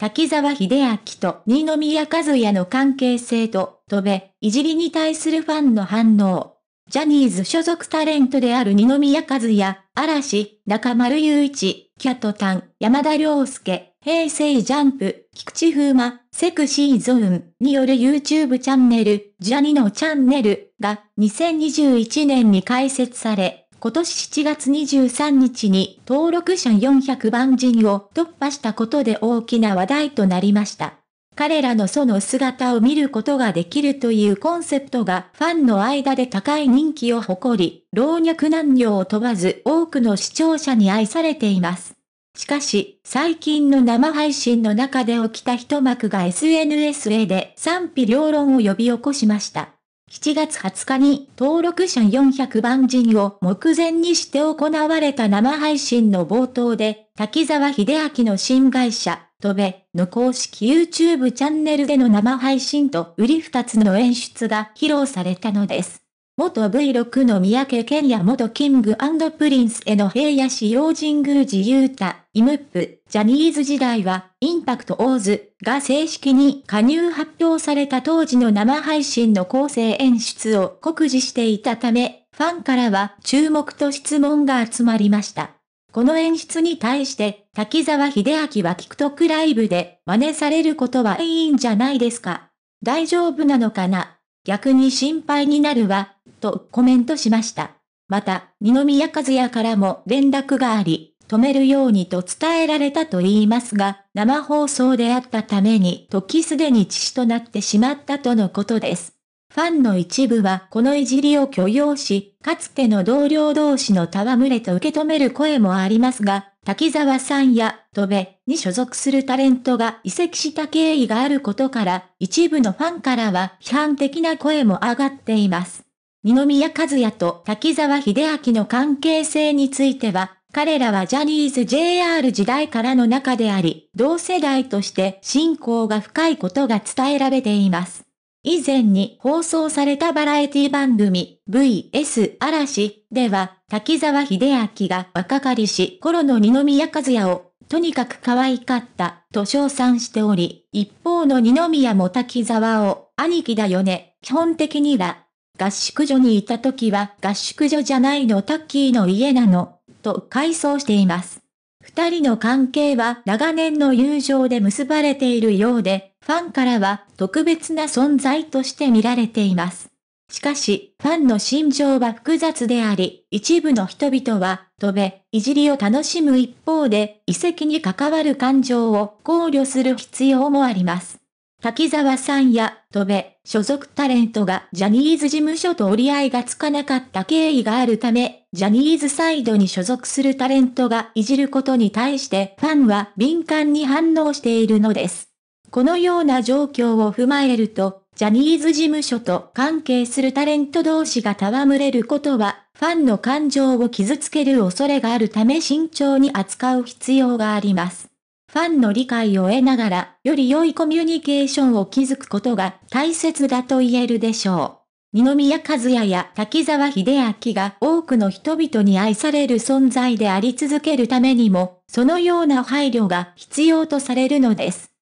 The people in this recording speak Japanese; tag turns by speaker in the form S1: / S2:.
S1: 滝沢秀明と二宮和也の関係性と、飛べ、いじりに対するファンの反応。ジャニーズ所属タレントである二宮和也、嵐、中丸雄一、キャトタン、山田涼介、平成ジャンプ、菊池風磨、セクシーゾーンによる YouTube チャンネル、ジャニのチャンネルが2021年に開設され、今年7月23日に登録者400万人を突破したことで大きな話題となりました。彼らのその姿を見ることができるというコンセプトがファンの間で高い人気を誇り、老若男女を問わず多くの視聴者に愛されています。しかし、最近の生配信の中で起きた一幕が SNS へで賛否両論を呼び起こしました。7月20日に登録者400万人を目前にして行われた生配信の冒頭で、滝沢秀明の新会社、飛べの公式 YouTube チャンネルでの生配信と売り二つの演出が披露されたのです。元 V6 の三宅健也元キングプリンスへの平野市用神宮寺雄太、イムップ、ジャニーズ時代は、インパクトオーズが正式に加入発表された当時の生配信の構成演出を酷似していたため、ファンからは注目と質問が集まりました。この演出に対して、滝沢秀明は TikTok ライブで真似されることはいいんじゃないですか。大丈夫なのかな逆に心配になるわ、とコメントしました。また、二宮和也からも連絡があり、止めるようにと伝えられたと言いますが、生放送であったために時すでに父となってしまったとのことです。ファンの一部はこのいじりを許容し、かつての同僚同士の戯れと受け止める声もありますが、滝沢さんや、戸部に所属するタレントが移籍した経緯があることから、一部のファンからは批判的な声も上がっています。二宮和也と滝沢秀明の関係性については、彼らはジャニーズ JR 時代からの中であり、同世代として信仰が深いことが伝えられています。以前に放送されたバラエティ番組 VS 嵐では、滝沢秀明が若かりし頃の二宮和也を、とにかく可愛かったと称賛しており、一方の二宮も滝沢を、兄貴だよね、基本的には。合宿所にいた時は合宿所じゃないのタッキーの家なのと回想しています。二人の関係は長年の友情で結ばれているようで、ファンからは特別な存在として見られています。しかし、ファンの心情は複雑であり、一部の人々は、飛べ、いじりを楽しむ一方で、遺跡に関わる感情を考慮する必要もあります。滝沢さんや渡部、所属タレントがジャニーズ事務所と折り合いがつかなかった経緯があるため、ジャニーズサイドに所属するタレントがいじることに対してファンは敏感に反応しているのです。このような状況を踏まえると、ジャニーズ事務所と関係するタレント同士が戯れることは、ファンの感情を傷つける恐れがあるため慎重に扱う必要があります。ファンの理解を得ながら、より良いコミュニケーションを築くことが大切だと言えるでしょう。二宮和也や滝沢秀明が多くの人々に愛される存在であり続けるためにも、そのような配慮が必要とされるのです。